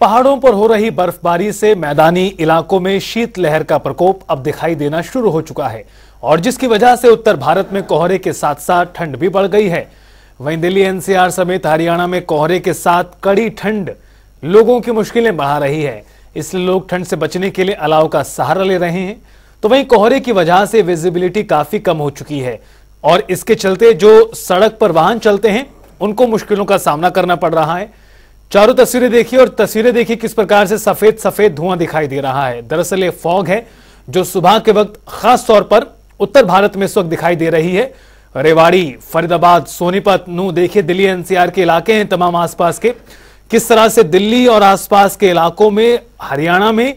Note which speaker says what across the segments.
Speaker 1: पहाड़ों पर हो रही बर्फबारी से मैदानी इलाकों में शीतलहर का प्रकोप अब दिखाई देना शुरू हो चुका है और जिसकी वजह से उत्तर भारत में कोहरे के साथ साथ ठंड भी बढ़ गई है वहीं दिल्ली एनसीआर समेत हरियाणा में कोहरे के साथ कड़ी ठंड लोगों की मुश्किलें बढ़ा रही है इसलिए लोग ठंड से बचने के लिए अलाव का सहारा ले रहे हैं तो वहीं कोहरे की वजह से विजिबिलिटी काफी कम हो चुकी है और इसके चलते जो सड़क पर वाहन चलते हैं उनको मुश्किलों का सामना करना पड़ रहा है चारों तस्वीरें देखिए और तस्वीरें देखिए किस प्रकार से सफेद सफेद धुआं दिखाई दे रहा है दरअसल ये फॉग है जो सुबह के वक्त खास तौर पर उत्तर भारत में इस वक्त दिखाई दे रही है रेवाड़ी फरीदाबाद सोनीपत नू देखिए दिल्ली एनसीआर के इलाके हैं तमाम आसपास के किस तरह से दिल्ली और आसपास के इलाकों में हरियाणा में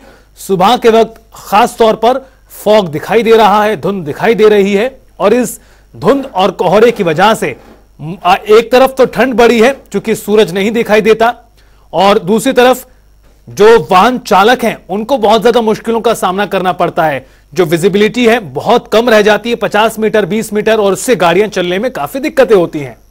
Speaker 1: सुबह के वक्त खास तौर पर फॉग दिखाई दे रहा है धुंध दिखाई दे रही है और इस धुंध और कोहरे की वजह से एक तरफ तो ठंड बड़ी है चूंकि सूरज नहीं दिखाई देता और दूसरी तरफ जो वाहन चालक हैं उनको बहुत ज्यादा मुश्किलों का सामना करना पड़ता है जो विजिबिलिटी है बहुत कम रह जाती है 50 मीटर 20 मीटर और उससे गाड़ियां चलने में काफी दिक्कतें होती हैं